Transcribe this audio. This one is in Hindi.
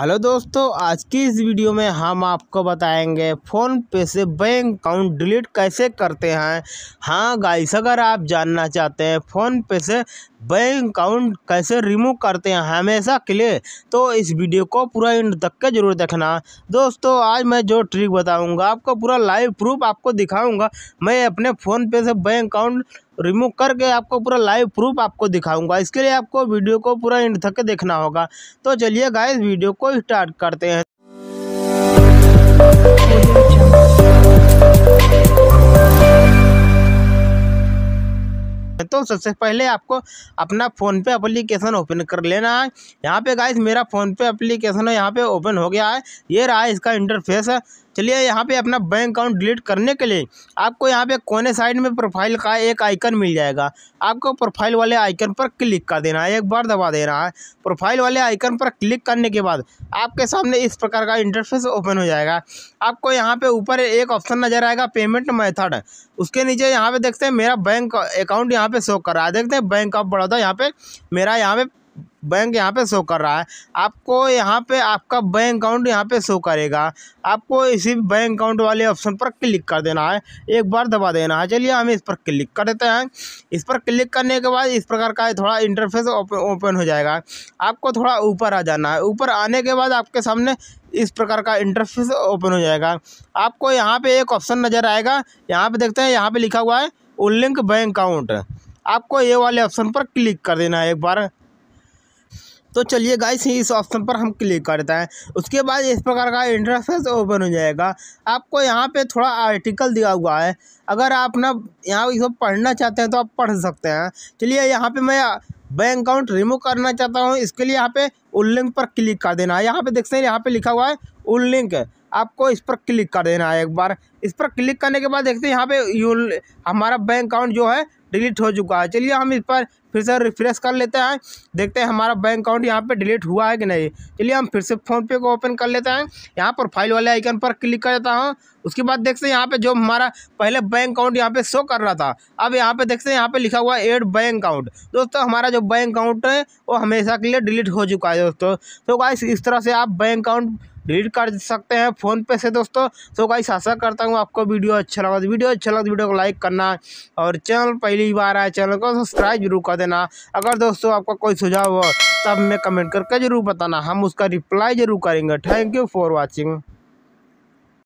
हेलो दोस्तों आज की इस वीडियो में हम आपको बताएंगे फ़ोन पे से बैंक अकाउंट डिलीट कैसे करते हैं हाँ गाइस अगर आप जानना चाहते हैं फ़ोन पे से बैंक अकाउंट कैसे रिमूव करते हैं हमेशा के लिए तो इस वीडियो को पूरा इंड तक के जरूर देखना दोस्तों आज मैं जो ट्रिक बताऊंगा आपको पूरा लाइव प्रूफ आपको दिखाऊंगा मैं अपने फ़ोन पे से बैंक अकाउंट रिमूव करके आपको पूरा लाइव प्रूफ आपको दिखाऊंगा इसके लिए आपको वीडियो को पूरा एंड तक देखना होगा तो चलिए गाइस वीडियो को स्टार्ट करते हैं तो सबसे पहले आपको अपना फ़ोन पे एप्लीकेशन ओपन कर लेना है यहाँ पे गाइस मेरा फ़ोन पे एप्लीकेशन है यहाँ पे ओपन हो गया है ये रहा इसका इंटरफेस है चलिए यहाँ पे अपना बैंक अकाउंट डिलीट करने के लिए आपको यहाँ पे कोने साइड में प्रोफाइल का एक आइकन मिल जाएगा आपको प्रोफाइल वाले आइकन पर क्लिक कर देना है एक बार दबा देना है प्रोफाइल वाले आइकन पर क्लिक करने के बाद आपके सामने इस प्रकार का इंटरफेस ओपन हो जाएगा आपको यहाँ पर ऊपर एक ऑप्शन नज़र आएगा पेमेंट मैथड उसके नीचे यहाँ पे देखते हैं मेरा बैंक अकाउंट यहाँ पे शो कर रहा है देखते हैं बैंक ऑफ बड़ौदा यहाँ पे मेरा यहाँ पे बैंक यहाँ पे शो कर रहा है आपको यहाँ पे आपका बैंक अकाउंट यहाँ पे शो करेगा आपको इसी बैंक अकाउंट वाले ऑप्शन पर क्लिक कर देना है एक बार दबा देना है चलिए हम इस पर क्लिक कर देते हैं इस पर क्लिक करने के बाद इस प्रकार का थोड़ा इंटरफेस ओपन हो जाएगा आपको थोड़ा ऊपर आ जाना है ऊपर आने के बाद आपके सामने इस प्रकार का इंटरफेस ओपन हो जाएगा आपको यहाँ पर एक ऑप्शन नज़र आएगा यहाँ पे देखते हैं यहाँ पर लिखा हुआ है उल्लिंक बैंक अकाउंट आपको ये वाले ऑप्शन पर क्लिक कर देना है एक बार तो चलिए गाइस इस ऑप्शन पर हम क्लिक करते हैं उसके बाद इस प्रकार का इंटरफेस ओपन हो जाएगा आपको यहाँ पे थोड़ा आर्टिकल दिया हुआ है अगर आप ना यहाँ इसको पढ़ना चाहते हैं तो आप पढ़ सकते हैं चलिए यहाँ पे मैं बैंक अकाउंट रिमूव करना चाहता हूँ इसके लिए यहाँ पे उन लिंक पर क्लिक कर देना है यहाँ पे देखते हैं यहाँ पे लिखा हुआ है उन लिंक आपको इस पर क्लिक कर देना है एक बार इस पर क्लिक करने के बाद देखते हैं यहाँ पे यू हमारा बैंक अकाउंट जो है डिलीट हो चुका है चलिए हम इस पर फिर से रिफ्रेश कर लेते हैं देखते हैं हमारा बैंक अकाउंट यहाँ पे डिलीट हुआ है कि नहीं चलिए हम फिर से फ़ोनपे को ओपन कर लेते हैं यहाँ पर फाइल वाले आइकन पर क्लिक कर देता हूँ उसके बाद देखते हैं यहाँ पे जो हमारा पहले बैंक अकाउंट यहाँ पे शो कर रहा था अब यहाँ पे देखते हैं यहाँ पे लिखा हुआ एड बैंक अकाउंट दोस्तों हमारा जो बैंक अकाउंट है वो हमेशा के लिए डिलीट हो चुका है दोस्तों तो क्या इस तरह से आप बैंक अकाउंट डिलीट कर सकते हैं फ़ोन पे से दोस्तों तो गाइस आशा करता हूँ आपको वीडियो अच्छा लगा वीडियो अच्छा लगा तो वीडियो को लाइक करना और चैनल पहली बार आए चैनल को सब्सक्राइब जरूर कर देना अगर दोस्तों आपका कोई सुझाव हो तब हमें कमेंट करके जरूर बताना हम उसका रिप्लाई जरूर करेंगे थैंक यू फॉर वॉचिंग